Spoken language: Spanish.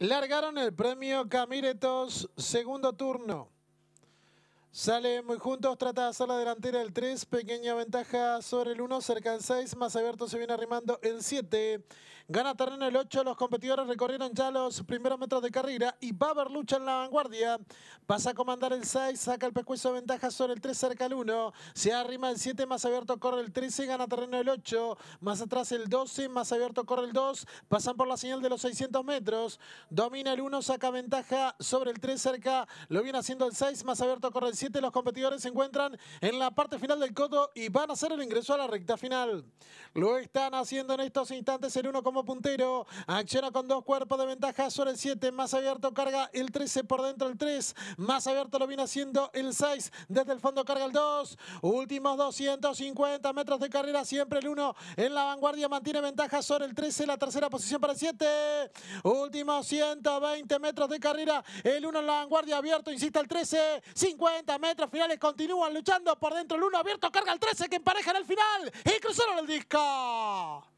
Largaron el premio Camiretos, segundo turno. Sale muy juntos, trata de hacer la delantera el 3, pequeña ventaja sobre el 1, cerca el 6, más abierto se viene arrimando el 7. Gana terreno el 8, los competidores recorrieron ya los primeros metros de carrera y va a haber lucha en la vanguardia. Pasa a comandar el 6, saca el pescuezo ventaja sobre el 3, cerca el 1, se arrima el 7, más abierto corre el 13, gana terreno el 8, más atrás el 12, más abierto corre el 2, pasan por la señal de los 600 metros, domina el 1, saca ventaja sobre el 3, cerca lo viene haciendo el 6, más abierto corre el 7 los competidores se encuentran en la parte final del codo y van a hacer el ingreso a la recta final. Lo están haciendo en estos instantes el 1 como puntero. Acciona con dos cuerpos de ventaja sobre el 7. Más abierto carga el 13 por dentro el 3. Más abierto lo viene haciendo el 6. Desde el fondo carga el 2. Últimos 250 metros de carrera. Siempre el 1 en la vanguardia mantiene ventaja sobre el 13. La tercera posición para el 7. Últimos 120 metros de carrera. El 1 en la vanguardia abierto. Insiste el 13. 50 metros finales continúan luchando por dentro el uno abierto, carga el 13 que empareja en el final y cruzaron el disco.